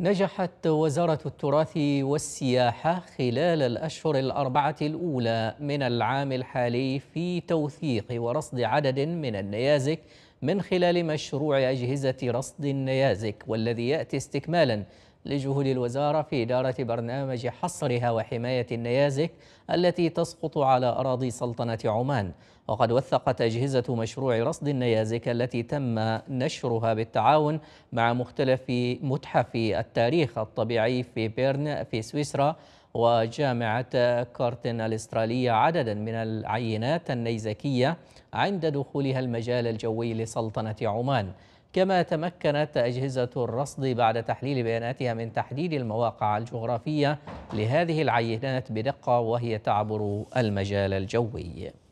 نجحت وزارة التراث والسياحة خلال الأشهر الأربعة الأولى من العام الحالي في توثيق ورصد عدد من النيازك من خلال مشروع أجهزة رصد النيازك والذي يأتي استكمالا لجهود الوزارة في إدارة برنامج حصرها وحماية النيازك التي تسقط على أراضي سلطنة عمان وقد وثقت أجهزة مشروع رصد النيازك التي تم نشرها بالتعاون مع مختلف متحف التاريخ الطبيعي في بيرن في سويسرا وجامعة كارتن الأسترالية عددا من العينات النيزكية عند دخولها المجال الجوي لسلطنة عمان كما تمكنت أجهزة الرصد بعد تحليل بياناتها من تحديد المواقع الجغرافية لهذه العينات بدقة وهي تعبر المجال الجوي